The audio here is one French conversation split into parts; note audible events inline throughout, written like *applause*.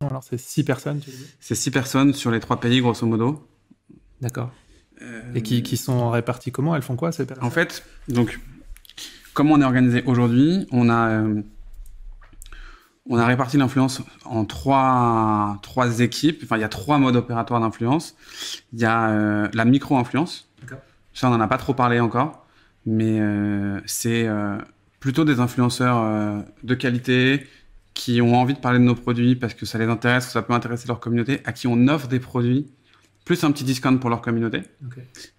Alors, c'est six personnes, tu dis C'est six personnes sur les trois pays, grosso modo. D'accord. Euh, Et qui, qui, sont réparties comment Elles font quoi, ces personnes En fait, donc, comme on est organisé aujourd'hui, on a. Euh, on a réparti l'influence en trois, trois équipes. Enfin, il y a trois modes opératoires d'influence. Il y a euh, la micro-influence. Ça, on n'en a pas trop parlé encore. Mais c'est plutôt des influenceurs de qualité qui ont envie de parler de nos produits parce que ça les intéresse, que ça peut intéresser leur communauté, à qui on offre des produits, plus un petit discount pour leur communauté.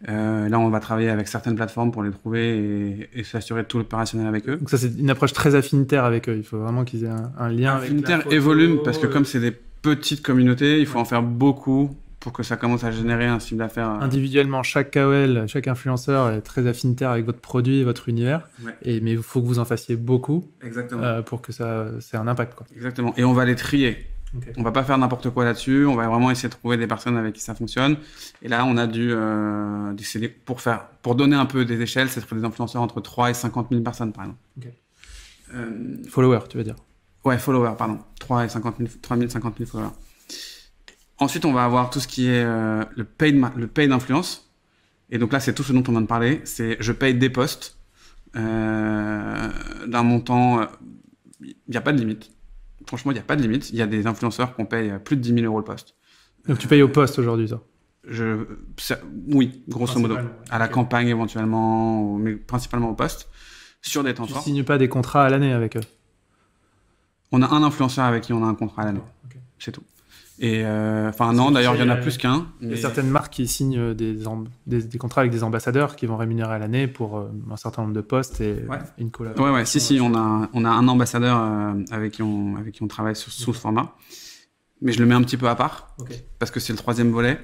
Euh, là, on va travailler avec certaines plateformes pour les trouver et, s'assurer de tout l'opérationnel avec eux. Donc ça, c'est une approche très affinitaire avec eux. Il faut vraiment qu'ils aient un, lien. Affinitaire avec et volume, parce que euh, comme c'est des petites communautés, il faut en faire beaucoup pour que ça commence à générer un chiffre d'affaires. Euh, Individuellement, chaque KOL, chaque influenceur est très affinitaire avec votre produit et votre univers. Et, mais il faut que vous en fassiez beaucoup Exactement. Euh, pour que ça c'est un impact. Quoi. Exactement. Et on va les trier. On On va pas faire n'importe quoi là-dessus. On va vraiment essayer de trouver des personnes avec qui ça fonctionne. Et là, on a dû euh, pour faire, pour donner un peu des échelles, c'est pour des influenceurs entre 3 et 50 000 personnes, par exemple. Euh, followers, tu veux dire Ouais, followers, pardon. 3 et cinquante 000, 3 000, 50 000 followers. Ensuite, on va avoir tout ce qui est euh, le pay le d'influence. Et donc là, c'est tout ce dont on vient de parler. C'est je paye des postes euh, d'un montant. Il euh, n'y a pas de limite. Franchement, il n'y a pas de limite. Il y a des influenceurs qu'on paye plus de 10 000 euros le poste. Donc tu payes au poste aujourd'hui, ça je, Oui, grosso modo. À la campagne éventuellement, mais principalement au poste. Sur des temps Tu ne signes pas des contrats à l'année avec eux On a un influenceur avec qui on a un contrat à l'année. C'est tout. Et euh, enfin, non, d'ailleurs, il y en a plus qu'un. Il y a certaines marques qui signent des, des, contrats avec des ambassadeurs qui vont rémunérer à l'année pour euh, un certain nombre de postes et une collaboration. Ouais, ouais, si, si, on a, on a un ambassadeur euh, avec, qui on, avec qui on travaille sous, ce format. Mais je le mets un petit peu à part parce que c'est le troisième volet.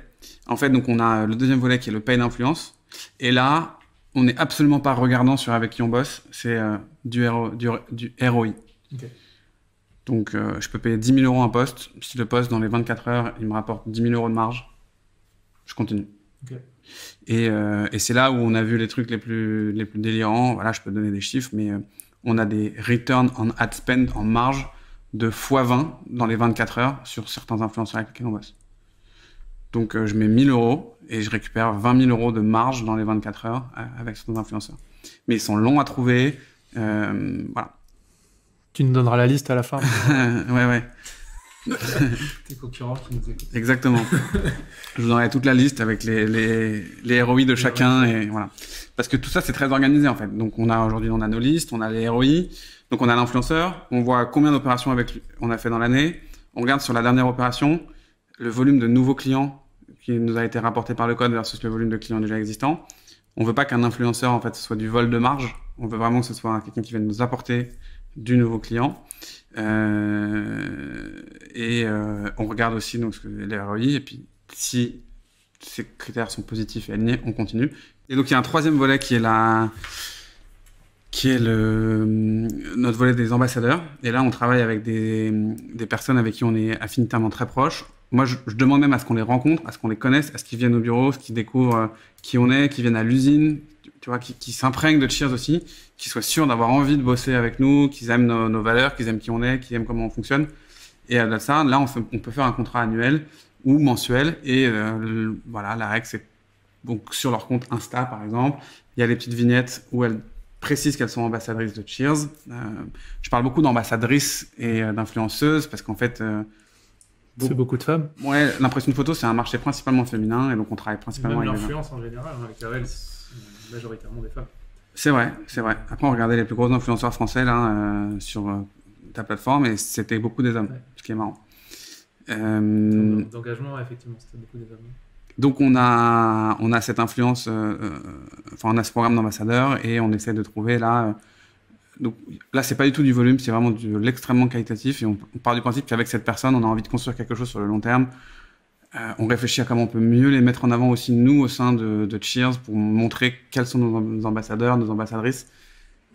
En fait, donc, on a le deuxième volet qui est le pay d'influence. Et là, on n'est absolument pas regardant sur avec qui on bosse. C'est du, du ROI. Donc, euh, je peux payer 10 000 euros un poste. Si le poste, dans les 24 heures, il me rapporte 10 000 euros de marge, je continue. Et, euh, et c'est là où on a vu les trucs les plus, les plus délirants. Voilà, je peux donner des chiffres, mais euh, on a des returns on ad spend en marge de x20 dans les 24 heures sur certains influenceurs avec lesquels on bosse. Donc, je mets 1000 euros et je récupère 20 000 euros de marge dans les 24 heures avec certains influenceurs. Mais ils sont longs à trouver. voilà. Tu nous donneras la liste à la fin. *laughs* ouais, ouais. *laughs* Tes concurrents Exactement. *laughs* Je vous donnerai toute la liste avec les, les, les ROI de chacun et voilà. Parce que tout ça, c'est très organisé en fait. Donc, on a aujourd'hui, on a nos listes, on a les ROI, donc on a l'influenceur, on voit combien d'opérations avec on a fait dans l'année, on regarde sur la dernière opération le volume de nouveaux clients qui nous a été rapporté par le code versus le volume de clients déjà existants. On veut pas qu'un influenceur en fait ce soit du vol de marge. On veut vraiment que ce soit quelqu'un qui vienne nous apporter du nouveau client. Euh, et euh, on regarde aussi donc, les ROI, et puis si ces critères sont positifs et alignés, on continue. Et donc il y a un troisième volet qui est la qui est le, notre volet des ambassadeurs. Et là, on travaille avec des, des personnes avec qui on est affinitairement très proche. Moi, je, je demande même à ce qu'on les rencontre, à ce qu'on les connaisse, à ce qu'ils viennent au bureau, à ce qu'ils découvrent euh, qui on est, qu'ils viennent à l'usine, tu vois, qui, qui s'imprègnent de Cheers aussi, qui soient sûrs d'avoir envie de bosser avec nous, qu'ils aiment nos, valeurs, qu'ils aiment qui on est, qu'ils aiment comment on fonctionne. Et à de ça, là, on, peut faire un contrat annuel ou mensuel. Et euh, voilà, la règle, c'est donc sur leur compte Insta, par exemple, il y a des petites vignettes où elles précisent qu'elles sont ambassadrices de Cheers. Euh, je parle beaucoup d'ambassadrices et euh, d'influenceuses parce qu'en fait, c'est beaucoup de femmes. Ouais, l'impression de photo, c'est un marché principalement féminin et donc on travaille principalement Même l'influence en général, hein, avec la majoritairement des femmes. C'est vrai, c'est vrai. Après, on regardait les plus gros influenceurs français là, euh, sur euh, ta plateforme et c'était beaucoup des hommes, ce qui est marrant. Euh, d'engagement, effectivement, c'était beaucoup des hommes. Donc, on a, on a cette influence, enfin, on a ce programme d'ambassadeur et on essaie de trouver là. donc là, c'est pas du tout du volume, c'est vraiment de l'extrêmement qualitatif et on, on, part du principe qu'avec cette personne, on a envie de construire quelque chose sur le long terme. Euh, on réfléchit à comment on peut mieux les mettre en avant aussi, nous, au sein de, Cheers, pour montrer quels sont nos, ambassadeurs, nos ambassadrices.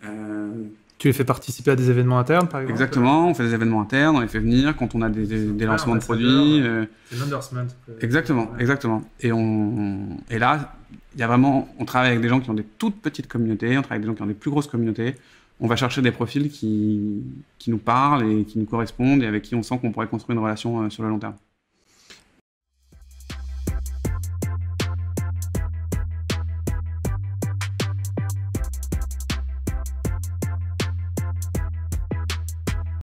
Euh, tu les fais participer à des événements internes, par exemple Exactement, on fait des événements internes, on les fait venir quand on a des, ah, lancements de produits. C'est euh, Exactement, exactement. Et, là, y a vraiment, on travaille avec des gens qui ont des toutes petites communautés, on travaille avec des gens qui ont des plus grosses communautés. On va chercher des profils qui nous parlent et qui nous correspondent et avec qui on sent qu'on pourrait construire une relation sur le long terme.